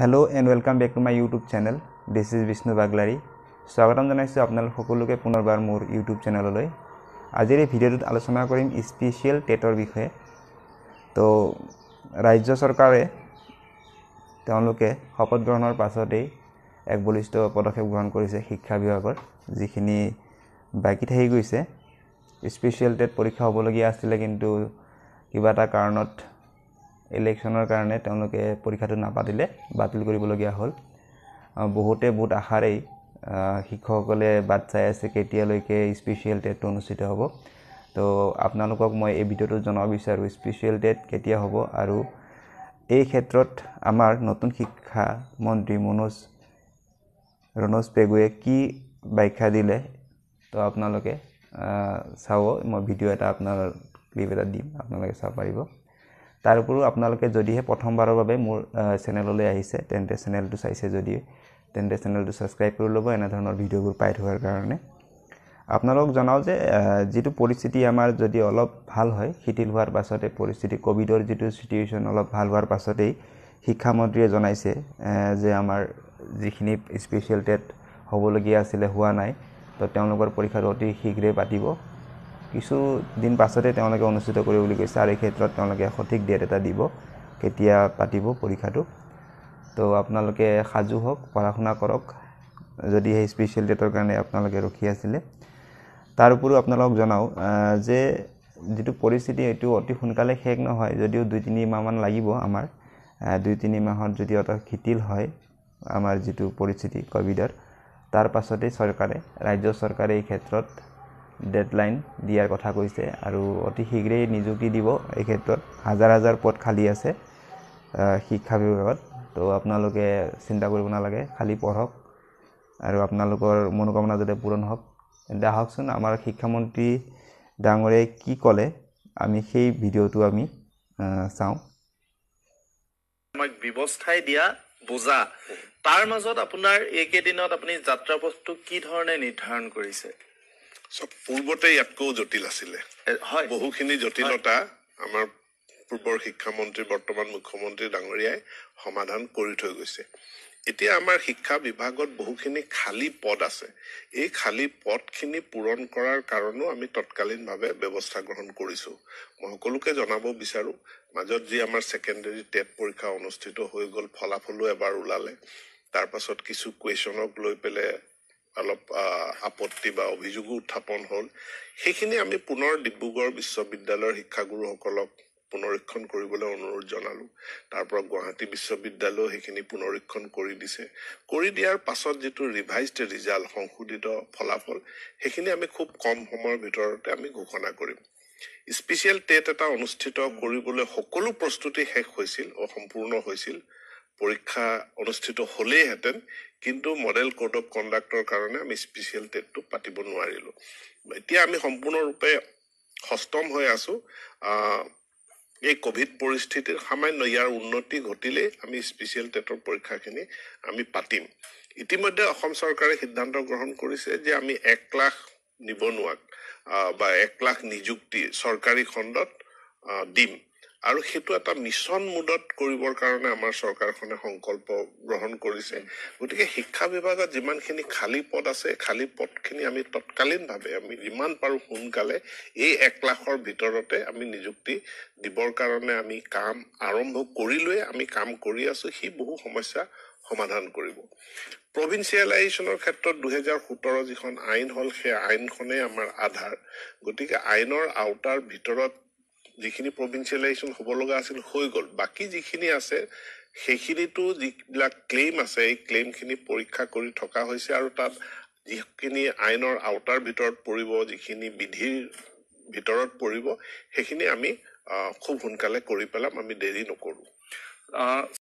hello' and welcome back to my YouTube channel this is Bishnu Baglari স্বাগতম জনাইছোঁ আপোনালোক সকলোকে পুনৰবাৰ মোৰ ইউটিউব চেনেললৈ আজিৰ এই ভিডিঅ'টোত আলোচনা কৰিম স্পেচিয়েল টেটৰ বিষয়ে তো ৰাজ্য চৰকাৰে তেওঁলোকে শপত গ্ৰহণৰ পাছতেই এক বলিষ্ঠ পদক্ষেপ গ্ৰহণ কৰিছে শিক্ষা বিভাগৰ যিখিনি বাকী থাকি গৈছে স্পেচিয়েল টেট পৰীক্ষা হ'বলগীয়া আছিলে কিন্তু কিবা এটা কাৰণত ইলেকশ্যনৰ কাৰণে তেওঁলোকে পৰীক্ষাটো নাপাতিলে বাতিল কৰিবলগীয়া হ'ল বহুতে বহুত আশাৰেই শিক্ষকসকলে বাট চাই আছে কেতিয়ালৈকে স্পেচিয়েল টেটটো অনুষ্ঠিত হ'ব তো আপোনালোকক মই এই ভিডিঅ'টো জনাব বিচাৰোঁ স্পেচিয়েল টেট কেতিয়া হ'ব আৰু এই ক্ষেত্ৰত আমাৰ নতুন শিক্ষা মন্ত্ৰী মনোজ ৰণোজ পেগুৱে কি ব্যাখ্যা দিলে তো আপোনালোকে চাব মই ভিডিঅ' এটা আপোনাৰ ক্লিপ এটা দিম আপোনালোকে চাব পাৰিব তাৰ উপৰিও আপোনালোকে যদিহে প্ৰথমবাৰৰ বাবে মোৰ চেনেললৈ আহিছে তেন্তে চেনেলটো চাইছে যদি তেন্তে চেনেলটো ছাবস্ক্ৰাইব কৰি ল'ব এনেধৰণৰ ভিডিঅ'বোৰ পাই থকাৰ কাৰণে আপোনালোকক জনাওঁ যে যিটো পৰিস্থিতি আমাৰ যদি অলপ ভাল হয় শিথিল হোৱাৰ পাছতে পৰিস্থিতি ক'ভিডৰ যিটো চিটুৱেশ্যন অলপ ভাল হোৱাৰ পাছতেই শিক্ষামন্ত্ৰীয়ে জনাইছে যে আমাৰ যিখিনি স্পেচিয়েল টেট হ'বলগীয়া আছিলে হোৱা নাই তো তেওঁলোকৰ পৰীক্ষাটো অতি শীঘ্ৰে পাতিব কিছুদিন পাছতে তেওঁলোকে অনুষ্ঠিত কৰিব বুলি কৈছে আৰু এই ক্ষেত্ৰত তেওঁলোকে সঠিক ডেট এটা দিব কেতিয়া পাতিব পৰীক্ষাটো তো আপোনালোকে সাজু হওক পঢ়া শুনা কৰক যদি সেই স্পেচিয়েল ডেটৰ কাৰণে আপোনালোকে ৰখি আছিলে তাৰ উপৰিও আপোনালোকক জনাওঁ যে যিটো পৰিস্থিতি এইটো অতি সোনকালে শেষ নহয় যদিও দুই তিনিমাহমান লাগিব আমাৰ দুই তিনিমাহত যদি অলপ শিথিল হয় আমাৰ যিটো পৰিস্থিতি ক'ভিডৰ তাৰ পাছতেই চৰকাৰে ৰাজ্য চৰকাৰে এই ক্ষেত্ৰত ডেডলাইন দিয়াৰ কথা কৈছে আৰু অতি শীঘ্ৰেই নিযুক্তি দিব এই ক্ষেত্ৰত হাজাৰ হাজাৰ পদ খালী আছে শিক্ষা বিভাগত তো আপোনালোকে চিন্তা কৰিব নালাগে খালি পঢ়ক আৰু আপোনালোকৰ মনোকামনা যাতে পূৰণ হওক তেন্তে আহকচোন আমাৰ শিক্ষামন্ত্ৰী ডাঙৰে কি ক'লে আমি সেই ভিডিঅ'টো আমি চাওঁ ব্যৱস্থাই দিয়া বোজা তাৰ মাজত আপোনাৰ এইকেইদিনত আপুনি যাত্ৰা পথটো কি ধৰণে নিৰ্ধাৰণ কৰিছে পূৰ্বতে ইয়াতকৈও জটিল আছিলে বহুখিনি জটিলতা আমাৰ পূৰ্বৰ শিক্ষামন্ত্ৰী বৰ্তমান মুখ্যমন্ত্ৰী ডাঙৰীয়াই সমাধান কৰি থৈ গৈছে এতিয়া আমাৰ শিক্ষা বিভাগত বহুখিনি খালী পদ আছে এই খালী পদখিনি পূৰণ কৰাৰ কাৰণেও আমি তৎকালীনভাৱে ব্যৱস্থা গ্ৰহণ কৰিছো মই সকলোকে জনাব বিচাৰো মাজত যি আমাৰ ছেকেণ্ডেৰী টেট পৰীক্ষা অনুষ্ঠিত হৈ গ'ল ফলাফলো এবাৰ ওলালে তাৰ পাছত কিছু কুৱেশ্যনক লৈ পেলাই অলপ আপত্তি বা অভিযোগো উত্থাপন হ'ল সেইখিনি আমি পুনৰ ডিব্ৰুগড় বিশ্ববিদ্যালয়ৰ শিক্ষাগুৰুসকলক পুনৰীক্ষণ কৰিবলৈ অনুৰোধ জনালো তাৰ পৰা গুৱাহাটী বিশ্ববিদ্যালয়েও সেইখিনি পুনৰীক্ষণ কৰি দিছে কৰি দিয়াৰ পাছত যিটো ৰিভাইজড ৰিজাল্ট সংশোধিত ফলাফল সেইখিনি আমি খুব কম সময়ৰ ভিতৰতে আমি ঘোষণা কৰিম স্পেচিয়েল টেট এটা অনুষ্ঠিত কৰিবলৈ সকলো প্ৰস্তুতি শেষ হৈছিল সম্পূৰ্ণ হৈছিল পৰীক্ষা অনুষ্ঠিত হ'লেইহেঁতেন কিন্তু মডেল ক'ড অফ কণ্ডাক্টৰ কাৰণে আমি স্পেচিয়েল টেটটো পাতিব নোৱাৰিলোঁ এতিয়া আমি সম্পূৰ্ণৰূপে সষ্টম হৈ আছোঁ এই ক'ভিড পৰিস্থিতিৰ সামান্য ইয়াৰ উন্নতি ঘটিলেই আমি স্পেচিয়েল টেটৰ পৰীক্ষাখিনি আমি পাতিম ইতিমধ্যে অসম চৰকাৰে সিদ্ধান্ত গ্ৰহণ কৰিছে যে আমি এক লাখ নিবনুৱাক বা এক লাখ নিযুক্তি চৰকাৰী খণ্ডত দিম আৰু সেইটো এটা মিছন মুডত কৰিবৰ কাৰণে আমাৰ চৰকাৰখনে সংকল্প গ্ৰহণ কৰিছে গতিকে শিক্ষা বিভাগত যিমানখিনি খালী পদ আছে খালী পদখিনি আমি তৎকালীনভাৱে আমি যিমান পাৰোঁ সোনকালে এই এক লাখৰ ভিতৰতে আমি নিযুক্তি দিবৰ কাৰণে আমি কাম আৰম্ভ কৰিলৈ আমি কাম কৰি আছোঁ সি বহু সমস্যা সমাধান কৰিব প্ৰভিন্সিয়েলাইজেশ্যনৰ ক্ষেত্ৰত দুহেজাৰ সোতৰ যিখন আইন হ'ল সেই আইনখনেই আমাৰ আধাৰ গতিকে আইনৰ আওতাৰ ভিতৰত যিখিনি প্ৰভিঞ্চিয়েলাইজেশ্যন হ'ব লগা আছিল হৈ গ'ল বাকী যিখিনি আছে সেইখিনিতো যিবিলাক ক্লেইম আছে এই ক্লেইমখিনি পৰীক্ষা কৰি থকা হৈছে আৰু তাত যিখিনি আইনৰ আওতাৰ ভিতৰত পৰিব যিখিনি বিধিৰ ভিতৰত পৰিব সেইখিনি আমি খুব সোনকালে কৰি পেলাম আমি দেৰি নকৰোঁ